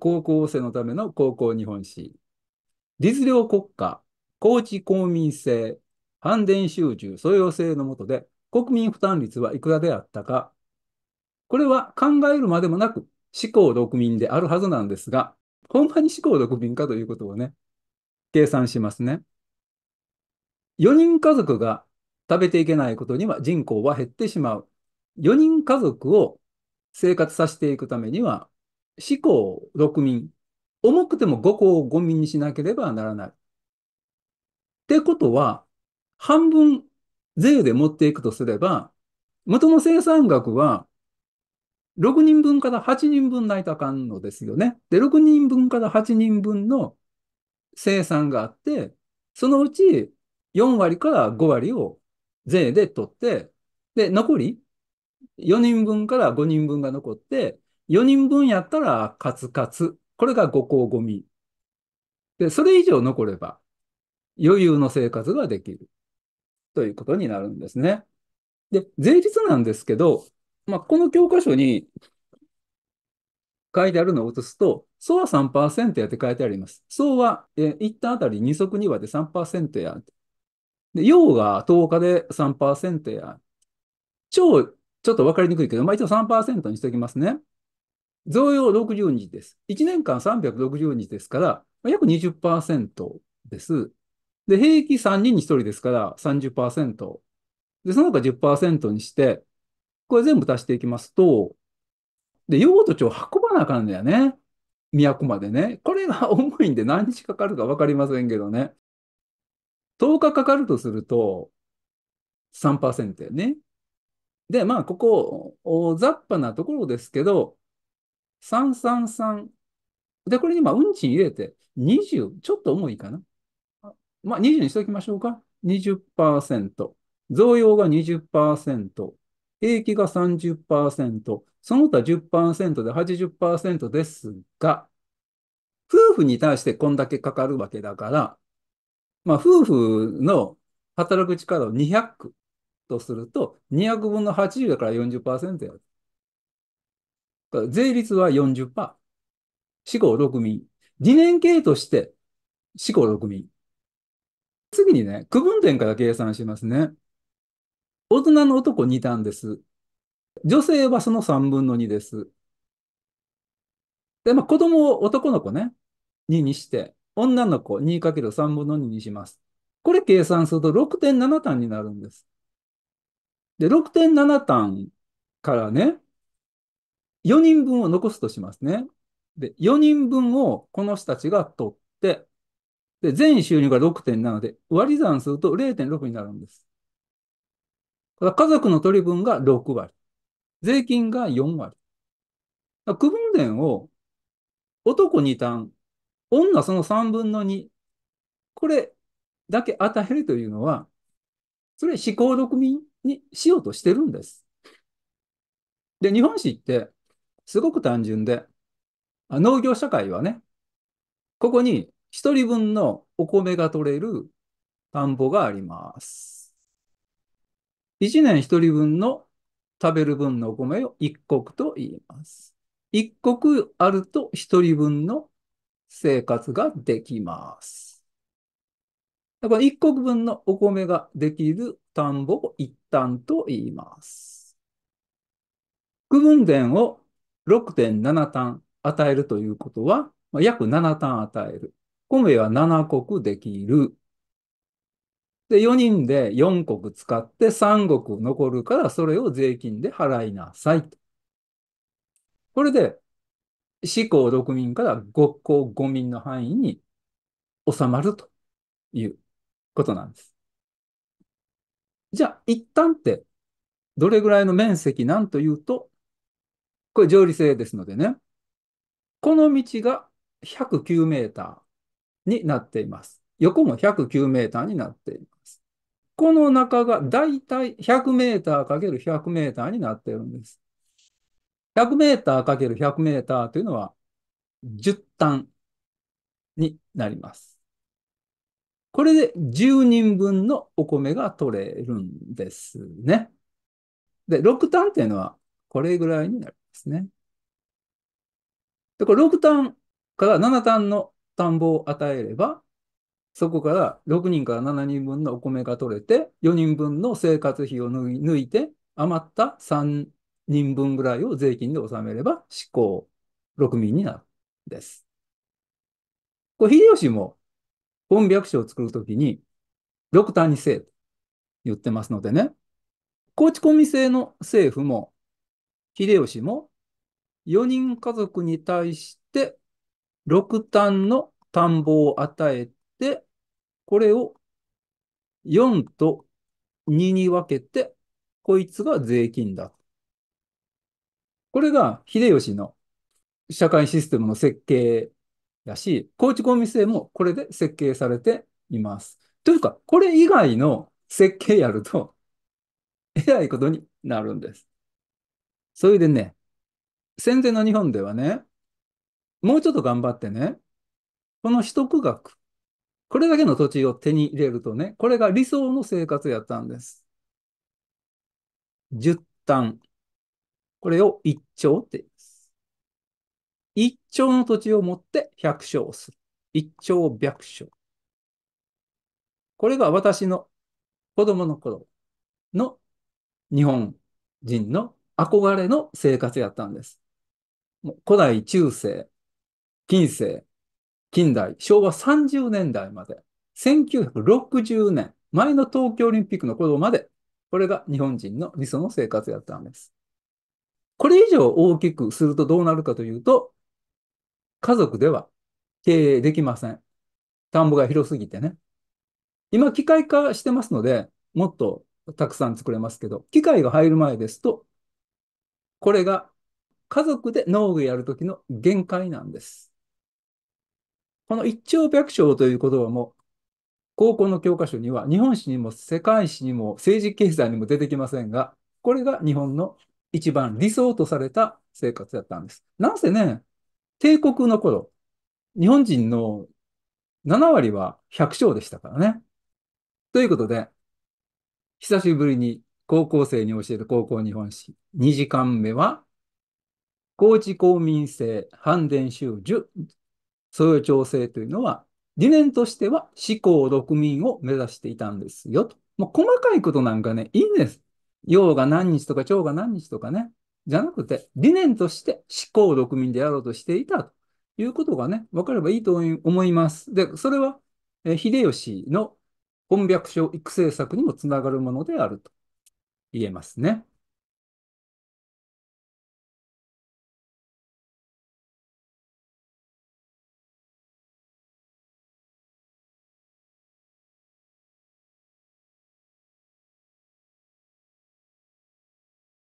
高校生のための高校日本史、律令国家、高知公民制、反伝集中、素養制の下で、国民負担率はいくらであったか。これは考えるまでもなく、思考独民であるはずなんですが、ほんまに思考独民かということをね、計算しますね。4人家族が食べていけないことには人口は減ってしまう。4人家族を生活させていくためには、四項六民。重くても五項を五民にしなければならない。ってことは、半分税で持っていくとすれば、元の生産額は6人分から8人分ないとあかんのですよね。で、6人分から8人分の生産があって、そのうち4割から5割を税で取って、で、残り4人分から5人分が残って、4人分やったらカツカツ。これが5項ごみ。で、それ以上残れば余裕の生活ができるということになるんですね。で、税率なんですけど、まあ、この教科書に書いてあるのを写すと、総は3%やって書いてあります。総は、え一1あたり2足2割で3%や。で、用が10日で3%や。超、ちょっとわかりにくいけど、まあ一応3%にしておきますね。増用60日です。1年間360日ですから、約20%です。で、平気3人に1人ですから30%。で、その他10%にして、これ全部足していきますと、で、用途地を運ばなあかんのやね。都までね。これが重いんで何日かかるかわかりませんけどね。10日かかるとすると3%やね。で、まあ、ここ、雑把なところですけど、333。で、これにまあ運賃入れて20、ちょっと重いかな。まあ20にしておきましょうか。20%。増用が20%。平気が30%。その他10%で80%ですが、夫婦に対してこんだけかかるわけだから、まあ夫婦の働く力を200とすると、200分の80だから40%やる。税率は40%。死後6民。理念計として死後6民。次にね、区分点から計算しますね。大人の男2単です。女性はその3分の2です。で、まあ、子供を男の子ね、2にして、女の子 2×3 分の2にします。これ計算すると6.7単になるんです。で、6.7単からね、4人分を残すとしますね。で、4人分をこの人たちが取って、で、全収入が6.7で、割り算すると0.6になるんです。だ家族の取り分が6割。税金が4割。区分伝を男2単、女その3分の2、これだけ与えるというのは、それ思考独民にしようとしてるんです。で、日本史ってすごく単純で、農業社会はね、ここに1人分のお米が取れる田んぼがあります。1年1人分の食べる分のお米を一国と言います。一国あると1人分の生活ができます。だから一石分のお米ができる田んぼを一旦と言います。区分田を6.7単与えるということは、まあ、約7単与える。米は7国できる。で、4人で4国使って3国残るから、それを税金で払いなさいこれで、四公六民から五公五民の範囲に収まるということなんです。じゃあ、一旦って、どれぐらいの面積なんというと、これ上理性ですのでね、この道が109メーターになっています。横も109メーターになっています。この中がだいたい100メーター ×100 メーターになっているんです。100メーター ×100 メーターというのは10単になります。これで10人分のお米が取れるんですね。で、6単っていうのはこれぐらいになる。ですね。だから6単から7単の田んぼを与えれば、そこから6人から7人分のお米が取れて、4人分の生活費を抜いて、余った3人分ぐらいを税金で納めれば、執行6民になるんです。これ、秀吉も本百姓を作るときに、6単にせえと言ってますのでね、高知込み制の政府も秀吉も4人家族に対して6単の田んぼを与えて、これを4と2に分けて、こいつが税金だ。これが秀吉の社会システムの設計だし、高知公民制もこれで設計されています。というか、これ以外の設計やると、えらいことになるんです。それでね、戦前の日本ではね、もうちょっと頑張ってね、この取得額、これだけの土地を手に入れるとね、これが理想の生活やったんです。十単。これを一兆って言います。一兆の土地を持って百姓をする。一兆百姓。これが私の子供の頃の日本人の憧れの生活やったんです。古代中世、近世、近代、昭和30年代まで、1960年、前の東京オリンピックの頃まで、これが日本人の理想の生活やったんです。これ以上大きくするとどうなるかというと、家族では経営できません。田んぼが広すぎてね。今、機械化してますので、もっとたくさん作れますけど、機械が入る前ですと、これが家族で農具やるときの限界なんです。この一丁百姓という言葉も、高校の教科書には日本史にも世界史にも政治経済にも出てきませんが、これが日本の一番理想とされた生活だったんです。なんせね、帝国の頃、日本人の7割は百姓でしたからね。ということで、久しぶりに高校生に教える高校日本史。2時間目は、高知公民制反伝修樹いう調整というのは、理念としては思考六民を目指していたんですよと。もう細かいことなんかね、いいんです。用が何日とか腸が何日とかね。じゃなくて、理念として思考六民でやろうとしていたということがね、分かればいいと思います。で、それは、秀吉の本白書育成策にもつながるものであると。言えますね。